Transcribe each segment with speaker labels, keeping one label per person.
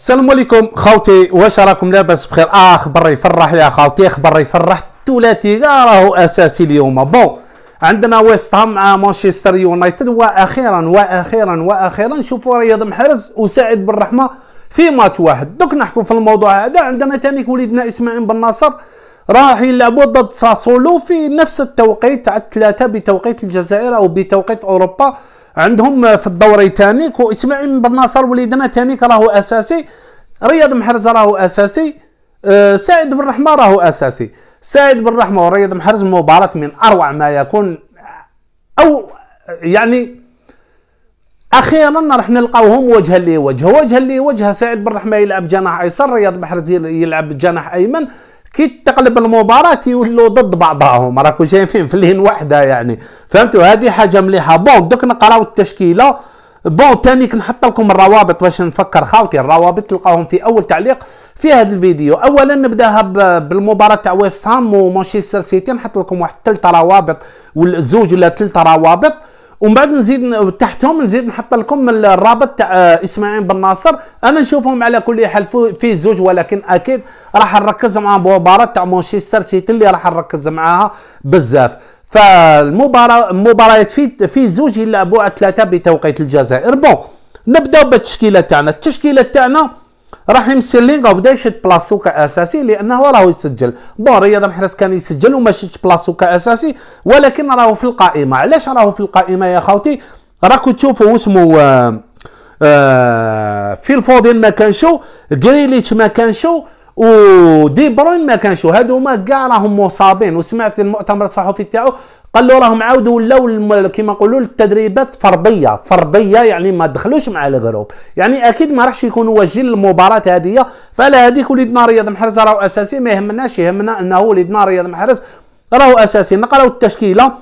Speaker 1: السلام عليكم خاوتي واش راكم لاباس بخير اه خبر يفرح يا خاوتي خبر يفرح الثلاثي راهو اساسي اليوم بون عندنا ويست هام مع مانشستر يونايتد واخيرا واخيرا واخيرا شوفوا رياض محرز وسعد بالرحمه في ماتش واحد دوك نحكوا في الموضوع هذا عندنا ثاني وليدنا اسماعيل بن ناصر راح يلعبوا ضد ساسولو في نفس التوقيت تاع الثلاثه بتوقيت الجزائر او بتوقيت اوروبا عندهم في الدوري تانيك واسماعيل بن ناصر وليدنا تانيك راهو اساسي رياض محرز راهو اساسي آه، سعيد بن رحمه راهو اساسي سعيد بن رحمه ورياض محرز مباراه من اروع ما يكون او يعني اخيرا راح نلقاوهم وجها لوجه وجها لوجه سعيد بن رحمه يلعب جناح ايسر رياض محرز يلعب جناح ايمن كي تقلب المباراه يولوا ضد بعضهم راكو شايفين في لين واحده يعني فهمتوا هذه حاجه مليحه بون دوك نقراو التشكيله بون تاني كنحط لكم الروابط باش نفكر خاوتي الروابط تلقاهم في اول تعليق في هذا الفيديو اولا نبداها بالمباراه تاع ويست هام ومانشستر سيتي نحط لكم واحد ثلاثة روابط والزوج ولا ثلاثة روابط ومن بعد نزيد تحتهم نزيد نحط لكم الرابط تاع آه، اسماعيل بن ناصر انا نشوفهم على كل حال في زوج ولكن اكيد راح نركز مع مباراه تاع مانشستر سيتي اللي راح نركز معاها بزاف فالمباراه مباريات في في زوج يلعبوا ثلاثه بتوقيت الجزائر بون نبداو بالتشكيله تاعنا التشكيله تاعنا راح يمسي لينغا وبدا يشد بلاصتو كاساسي لانه راه يسجل بون رياض محرز كان يسجل وما شدش بلاصتو كاساسي ولكن راهو في القائمه علاش راهو في القائمه يا خوتي راكو تشوفوا اسمه آه آه في الفوضين ما كانشو غريليتش ما كانشو ودي بروين ما كانش وهادو هما كاع راهم مصابين وسمعت المؤتمر الصحفي تاعو قال له راهم عاودوا ولاو كيما نقولوا التدريبات فرديه فرديه يعني ما دخلوش مع الجروب يعني اكيد ما راحش يكونوا واجدين للمباراه هذه فلا هذيك وليدنا رياض محرز راهو اساسي ما يهمناش يهمنا انه وليدنا رياض محرز راهو اساسي نقراو التشكيله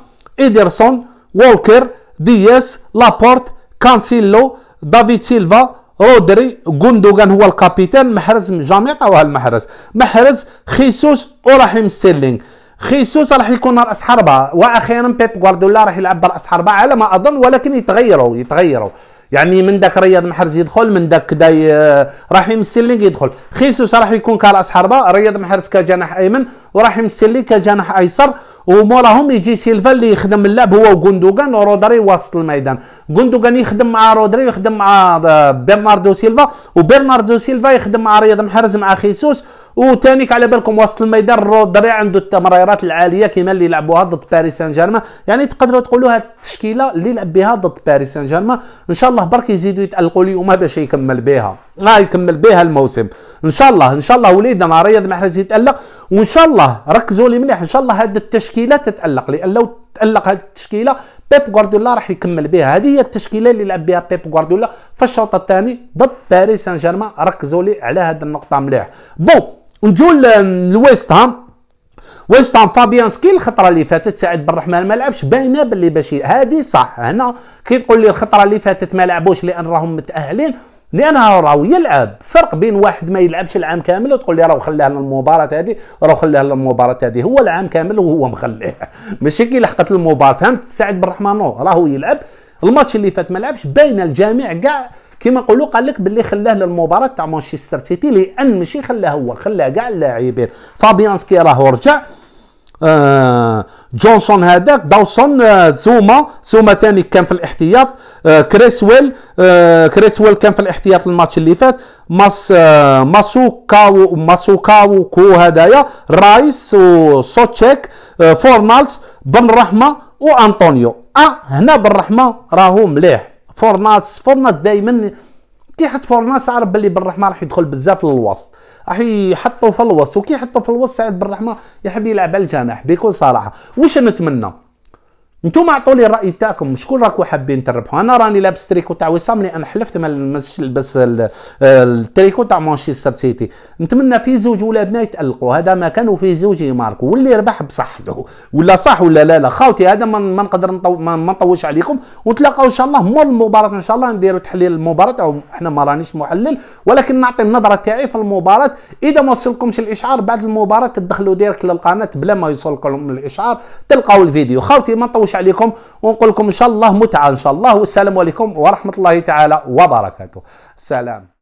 Speaker 1: ايدرسون ووكر دياس لابورت كانسيلو دافيد سيلفا رودري غوندوغان هو الكابيتان محرز جامي عطاوها المحرز محرز خيسوس وراحيم سيلينغ خيسوس راح يكون راس حربه واخيرا بيب غوارديولا راح يلعب براس حربه على ما اظن ولكن يتغيروا يتغيروا يعني من داك رياض محرز يدخل من داك داي آه، رحيم سيلينغ يدخل خيسوس راح يكون كراس حربه رياض محرز كجناح ايمن ورحيم سيلينغ كجناح ايسر وموراهم يجي سيلفا اللي يخدم اللعب هو وغوندوغان ورودري وسط الميدان غوندوغان يخدم مع رودري ويخدم مع آه، برناردو سيلفا وبرناردو سيلفا يخدم مع رياض محرز مع خيسوس وتانيك على بالكم وسط الميدان رودري عنده التمريرات العاليه كما اللي لعبوها ضد باريس سان جيرمان يعني تقدروا تقولوا هذه التشكيله اللي لعب بها ضد باريس سان جيرمان ان شاء الله برك يزيدوا يتالقوا اليوم باش يكمل بها اه يكمل بها الموسم ان شاء الله ان شاء الله وليدنا مع رياض محرز يتالق وان شاء الله ركزوا لي مليح ان شاء الله هذه التشكيله تتالق لان لو تالق هذه التشكيله بيب غوارديولا راح يكمل بها هذه هي التشكيله اللي لعب بها بيب غوارديولا في الشوط الثاني ضد باريس سان جيرمان ركزوا لي على هذه النقطه مليح بون نجو لويست هام ويست هام فابيان سكي الخطره اللي فاتت سعد بن الرحمن ما لعبش باينه باللي باش هذه صح هنا كي تقول لي الخطره اللي فاتت ما لعبوش لان راهم متاهلين لانها راهو يلعب فرق بين واحد ما يلعبش العام كامل وتقول لي راهو خلاه للمباراه هذه راهو خلاه للمباراه هذه هو العام كامل وهو مخليه ماشي كي لحقت المباراه فهمت سعد بن رحمن راهو يلعب الماتش اللي فات ما لعبش باين الجميع كاع كيما نقولوا قال لك باللي خلاه للمباراه تاع مانشستر سيتي لان ماشي خلاه هو خلاه كاع اللاعبين فابيانسكي راهو رجع آه، جونسون هذاك داوسون آه، زوما زوما ثاني كان في الاحتياط آه، كريسويل كريسويل كان في الاحتياط الماتش اللي فات ماس ماسوكاو ماسوكاو كو هدايا رايس وسوتشيك فورنالز بن رحمه وانطونيو اه هنا بن رحمه راهو مليح فورنالز فورنالز دائما كي يحط فورناس عارف باللي بالرحمه راح يدخل بزاف للوسط راح يحطوا في الوسط وكي يحطوا في الوسط سعد بالرحمه يحب يلعب على الجناح بكل صراحه واش نتمنى نتوما لي الراي تاعكم شكون راكو حابين تربحوا انا راني لابس تريكو تاع وسام لان حلفت ما نلبسش نلبس التريكو تاع مانشستر سيتي نتمنى في زوج ولادنا يتالقوا هذا ما كانوا في زوج ماركو واللي ربح بصح له ولا صح ولا لا لا خاوتي هذا ما نقدر ما نطوش عليكم ونتلاقاو ان شاء الله مول المباراه ان شاء الله نديروا تحليل المباراه او احنا ما رانيش محلل ولكن نعطي النظره تاعي في المباراه اذا ما وصلكمش الاشعار بعد المباراه تدخلوا ديرك للقناه بلا ما يوصلكم الاشعار تلقاو الفيديو خاوتي ما نطوش نطولش عليكم ونقول لكم ان شاء الله متعه ان شاء الله والسلام عليكم ورحمه الله تعالى وبركاته سلام